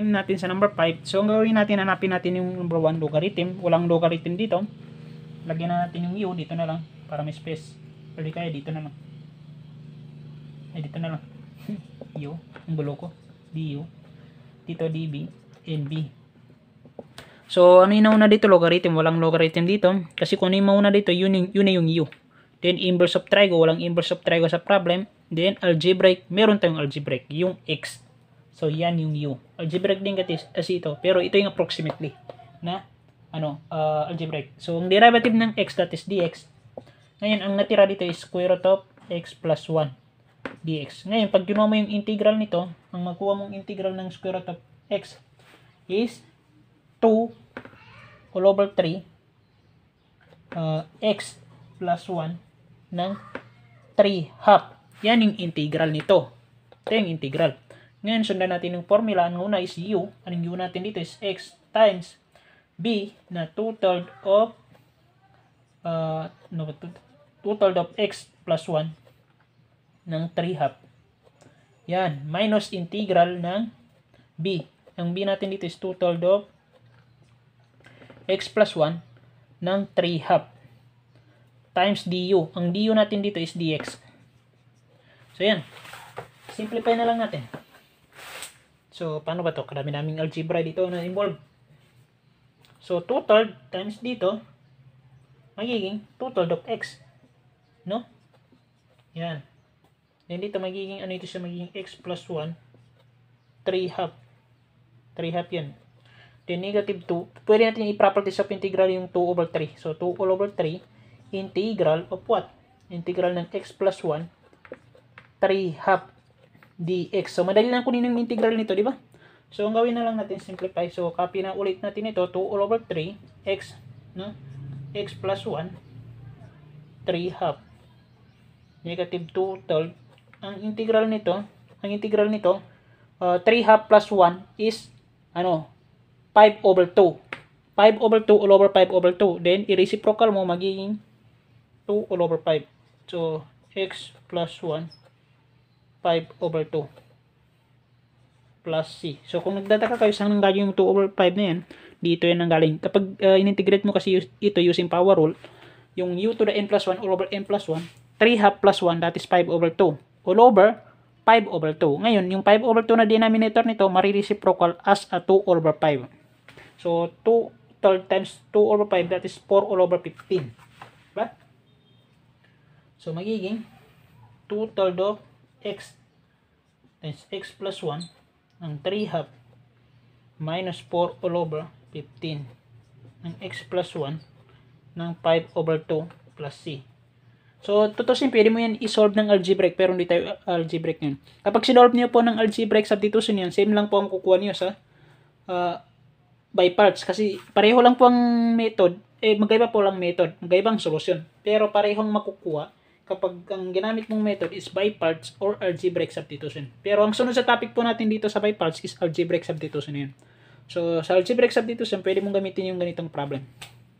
time natin sa number 5. So, ang gawin natin, hanapin natin yung number 1 logarithm. Walang logarithm dito. Lagyan na natin yung u dito na lang para may space. Pwede kaya dito na lang. Ay, dito na lang. u. Ang bulo ko. du. Dito db. nb. So, ano yung nauna dito? Logarithm. Walang logarithm dito. Kasi kung ano yung mauna dito, yun, yung, yun na yung u. Then, inverse of trigo. Walang inverse of trigo sa problem. Then, algebraic. Meron tayong algebraic. Yung x. So, yan yung U. Algebraic din kasi eh, ito. Pero ito yung approximately na ano, uh, algebraic. So, ang derivative ng x that is dx. Ngayon, ang natira dito is square root of x plus 1 dx. Ngayon, pag ginawa mo yung integral nito, ang magkuha mong integral ng square root of x is 2 all over 3 uh, x plus 1 ng 3 half. Yan yung integral nito. Ito yung integral. Ngayon, sundan natin yung formula. Ang una is u. Anong u natin dito is x times b na 2 third of uh, no, total of x plus 1 ng 3 half. Yan, minus integral ng b. Ang b natin dito is 2 third of x plus 1 ng 3 half times du. Ang du natin dito is dx. So, yan. Simplify na lang natin. So, paano ba to? Karami naming algebra dito na involved. So, 2 third times dito, magiging 2 third of x. No? Yan. Then dito magiging, ano ito siya, magiging x plus 1, 3 half. 3 half yan. Then negative 2, pwede natin i-properties of integral yung 2 over 3. So, 2 all over 3, integral of what? Integral ng x plus 1, 3 half dx. So, madali lang kunin yung integral nito, di ba? So, ang gawin na lang natin, simplify. So, copy na ulit natin ito, 2 all over 3, x, no? x plus 1, 3 half. Negative 2 total. Ang integral nito, ang integral nito, uh, 3 half plus 1 is, ano, 5 over 2. 5 over 2 all over 5 over 2. Then, i-reciprocal mo, magiging 2 all over 5. So, x plus 1 5 over 2 plus C. So, kung nagdataka kayo saan nanggaling yung 2 over 5 na yan, dito yan nanggaling. Kapag uh, inintegrate mo kasi ito using power rule, yung u to the n plus 1 over n plus 1, 3 half plus 1, that is 5 over 2. All over, 5 over 2. Ngayon, yung 5 over 2 na denominator nito, marireciprocal as a 2 over 5. So, 2 12 times 2 over 5, that is 4 all over 15. Diba? So, magiging 2 12 of x times x plus 1 ng 3 half minus 4 all over 15 ng x plus 1 ng 5 over 2 plus c. So, tutusin, pwede mo yan isolve ng algebraic, pero hindi tayo algebraic ngayon. Kapag sinolve niyo po ng algebraic substitution yan, same lang po ang kukuha niyo sa uh, by parts. Kasi pareho lang po ang method, eh magkaiba po lang method, magkaibang solusyon. Pero parehong makukuha kapag ang ginamit mong method is by parts or algebraic substitution. Pero ang sunod sa topic po natin dito sa by parts is algebraic substitution na yun. So, sa algebraic substitution, pwede mong gamitin yung ganitong problem.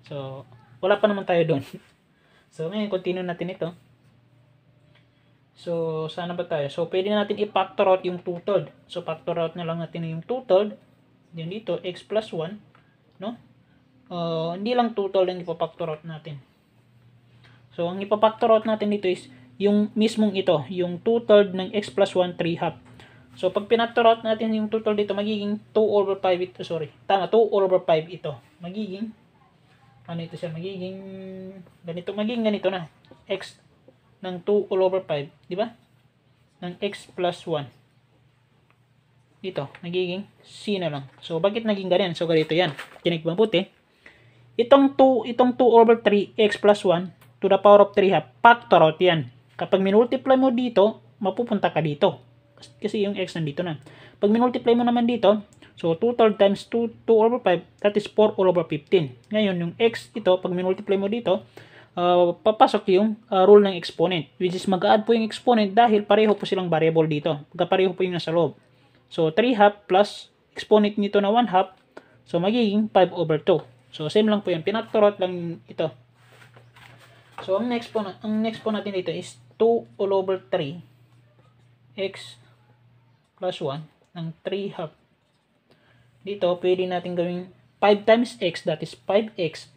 So, wala pa naman tayo doon. so, ngayon, continue natin ito. So, sana ba tayo? So, pwede natin i-factor out yung 2 third So, factor out na lang natin yung 2 third Yan dito, x plus 1. No? Uh, hindi lang two-third ang ipa-factor out natin. So, ang ipapactor out natin dito is yung mismong ito, yung 2 third ng x plus 1, 3 half. So, pag pinactor out natin yung 2 third dito, magiging 2 over 5 ito, sorry. Tama, 2 over 5 ito. Magiging, ano ito siya, magiging, ganito, magiging ganito na. x ng 2 all over 5, di ba? Ng x plus 1. Dito, nagiging c na lang. So, bakit naging ganyan? So, ganito yan. Kinikbang puti. Itong 2, itong 2 over 3, x plus 1, to the power of 3 half, factor out yan. Kapag minultiply mo dito, mapupunta ka dito. Kasi yung x nandito na. Pag minultiply mo naman dito, so 2 third times 2, 2 over 5, that is 4 all over 15. Ngayon, yung x ito, pag minultiply mo dito, uh, papasok yung uh, rule ng exponent, which is mag-add po yung exponent dahil pareho po silang variable dito. Pareho po yung nasa loob. So, 3 half plus exponent nito na 1 half, so magiging 5 over 2. So, same lang po yan. Pinactor lang ito. So, ang next po, ang next po natin dito is 2 all over 3 x plus 1 ng 3 half. Dito, pwede natin gawin 5 times x, that is 5x.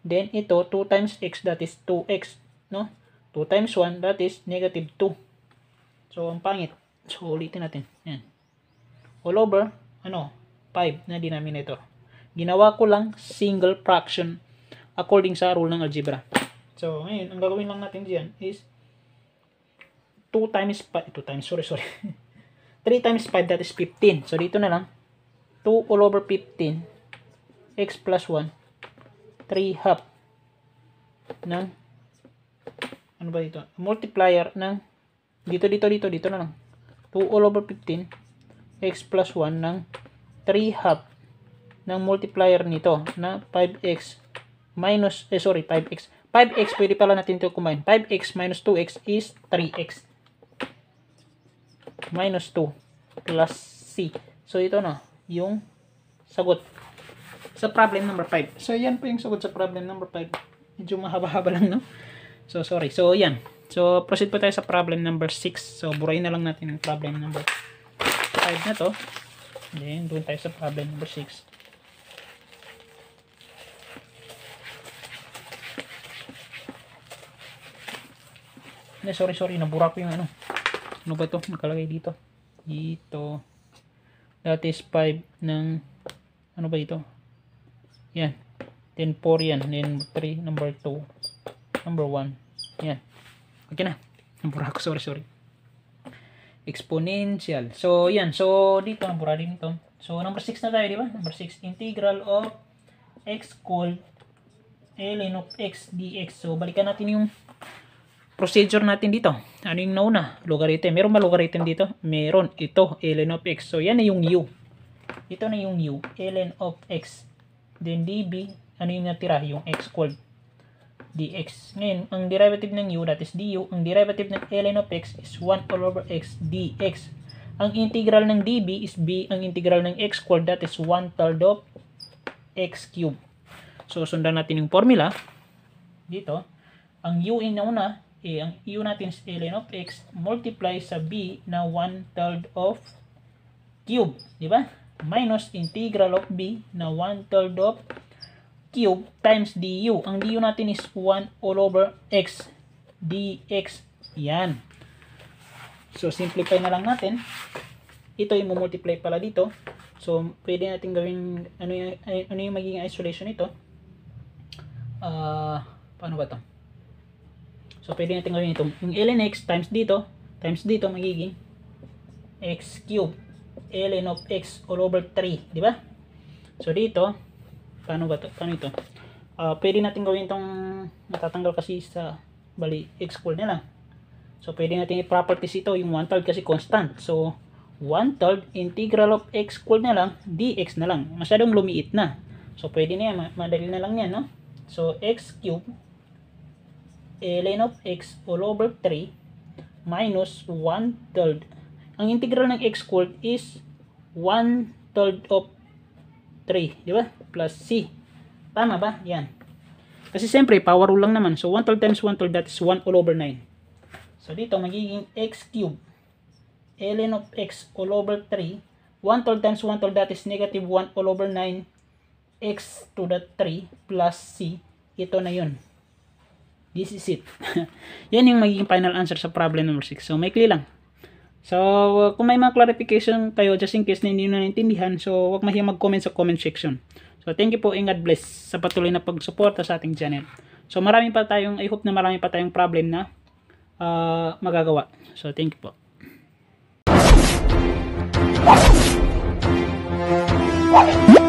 Then, ito, 2 times x, that is 2x. No? 2 times 1, that is negative 2. So, ang pangit. So, ulitin natin. Yan. All over, ano, 5 na denominator. Ginawa ko lang single fraction according sa rule ng algebra. So, ngayon, ang gagawin lang natin diyan is 2 times 5, 2 eh, times, sorry, sorry. 3 times 5, that is 15. So, dito na lang. 2 all over 15, x plus 1, 3 half ng, ano ba dito? Multiplier ng, dito, dito, dito, dito na lang. 2 all over 15, x plus 1 ng 3 half ng multiplier nito na 5x minus, eh sorry, 5x 5x, pwede pala natin ito kumain. 5x minus 2x is 3x. Minus 2 plus c. So, ito na yung sagot sa problem number 5. So, yan po yung sagot sa problem number 5. Medyo mahaba-haba lang, no? So, sorry. So, yan. So, proceed po tayo sa problem number 6. So, burayin na lang natin yung problem number 5 na to. Then, doon tayo sa problem number 6. No, eh, sorry, sorry. Nabura ko yung ano. Ano ba ito? Nakalagay dito. Dito. That is 5 ng ano ba ito? Yan. Then 4 yan. Then 3. Number 2. Number 1. Yan. Okay na. Nabura ko. Sorry, sorry. Exponential. So, yan. So, dito. Nabura din ito. So, number 6 na tayo, di ba? Number 6. Integral of x equal ln of x dx. So, balikan natin yung procedure natin dito. Ano yung nauna? Logarithm. Meron ba logarithm dito? Meron. Ito, ln of x. So, yan na yung u. Ito na yung u. ln of x. Then, db. Ano yung natira? Yung x squared dx. Ngayon, ang derivative ng u, that is du. Ang derivative ng ln of x is 1 all over x dx. Ang integral ng db is b. Ang integral ng x squared, that is 1 third of x cube. So, sundan natin yung formula. Dito. Ang u in na A. Ang U natin is ln of X multiply sa B na 1 third of cube. Di ba? Minus integral of B na 1 third of cube times du. Ang du natin is 1 all over x dx. Yan. So, simplify na lang natin. Ito yung multiply pala dito. So, pwede natin gawin ano yung, ano yung magiging isolation nito. Uh, paano ba ito? So, pwede natin gawin itong Yung ln x times dito, times dito magiging x cube ln of x all over 3, di ba? So, dito, paano ba ito? Paano ito? Uh, pwede natin gawin itong matatanggal kasi sa bali x equal nila. So, pwede natin i-properties ito, yung 1 third kasi constant. So, 1 third integral of x equal na lang, dx na lang. Masyadong lumiit na. So, pwede na yan. Madali na lang yan, no? So, x cube eh, ln of x all over 3 minus 1 third. Ang integral ng x squared is 1 third of 3, di ba? Plus c. Tama ba? Yan. Kasi siyempre, power rule lang naman. So, 1 third times 1 third, that is 1 all over 9. So, dito, magiging x cube eh, ln of x all over 3. 1 third times 1 third, that is negative 1 all over 9 x to the 3 plus c. Ito na yun. This is it. Yan yung magiging final answer sa problem number 6. So, maikli lang. So, kung may mga clarification kayo, just in case na hindi nyo naintindihan, so, wag mahiyang mag-comment sa comment section. So, thank you po and God bless sa patuloy na pagsuporta sa ating channel. So, marami pa tayong, I hope na marami pa tayong problem na uh, magagawa. So, thank you po. What?